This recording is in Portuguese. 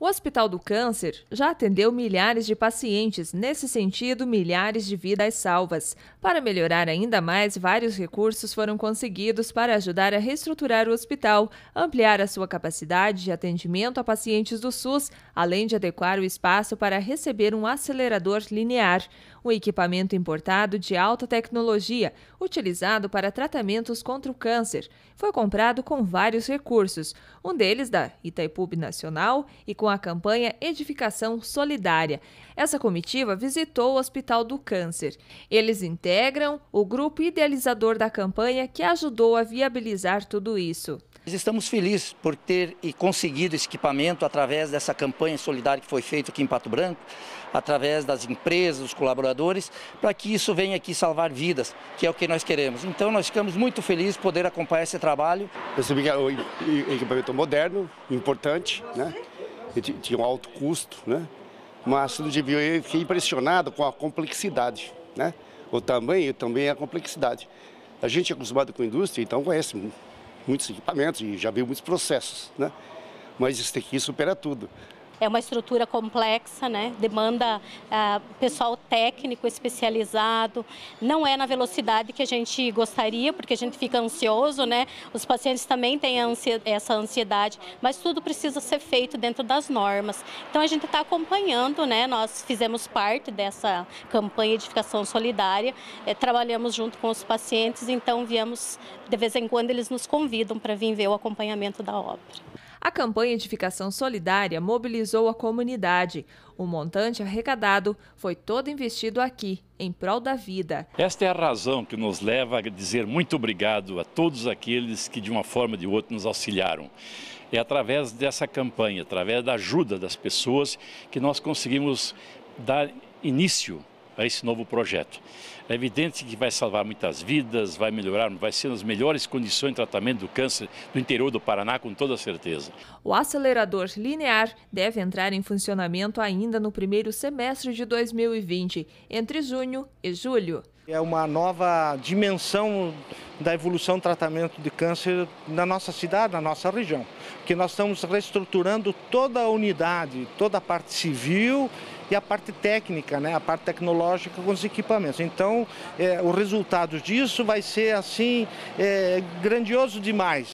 O Hospital do Câncer já atendeu milhares de pacientes, nesse sentido, milhares de vidas salvas. Para melhorar ainda mais, vários recursos foram conseguidos para ajudar a reestruturar o hospital, ampliar a sua capacidade de atendimento a pacientes do SUS, além de adequar o espaço para receber um acelerador linear, um equipamento importado de alta tecnologia, utilizado para tratamentos contra o câncer. Foi comprado com vários recursos, um deles da Itaipu Nacional e com com a campanha Edificação Solidária. Essa comitiva visitou o Hospital do Câncer. Eles integram o grupo idealizador da campanha que ajudou a viabilizar tudo isso. estamos felizes por ter conseguido esse equipamento através dessa campanha solidária que foi feita aqui em Pato Branco, através das empresas, dos colaboradores, para que isso venha aqui salvar vidas, que é o que nós queremos. Então nós ficamos muito felizes por poder acompanhar esse trabalho. Percebi que é um equipamento moderno, importante, né? tinha um alto custo, né? Mas no viu eu fiquei impressionado com a complexidade, né? O tamanho também é a complexidade. A gente é acostumado com a indústria, então conhece muitos equipamentos e já viu muitos processos, né? Mas isso aqui supera tudo é uma estrutura complexa, né? demanda ah, pessoal técnico especializado, não é na velocidade que a gente gostaria, porque a gente fica ansioso, né? os pacientes também têm ansia, essa ansiedade, mas tudo precisa ser feito dentro das normas. Então a gente está acompanhando, né? nós fizemos parte dessa campanha Edificação Solidária, eh, trabalhamos junto com os pacientes, então viemos, de vez em quando eles nos convidam para vir ver o acompanhamento da obra. A campanha Edificação Solidária mobilizou a comunidade. O montante arrecadado foi todo investido aqui, em prol da vida. Esta é a razão que nos leva a dizer muito obrigado a todos aqueles que, de uma forma ou de outra, nos auxiliaram. É através dessa campanha, através da ajuda das pessoas, que nós conseguimos dar início a esse novo projeto. É evidente que vai salvar muitas vidas, vai melhorar, vai ser nas melhores condições de tratamento do câncer do interior do Paraná, com toda certeza. O acelerador linear deve entrar em funcionamento ainda no primeiro semestre de 2020, entre junho e julho. É uma nova dimensão da evolução do tratamento de câncer na nossa cidade, na nossa região. Porque nós estamos reestruturando toda a unidade, toda a parte civil e a parte técnica, né, a parte tecnológica com os equipamentos. Então, é, o resultado disso vai ser assim é, grandioso demais.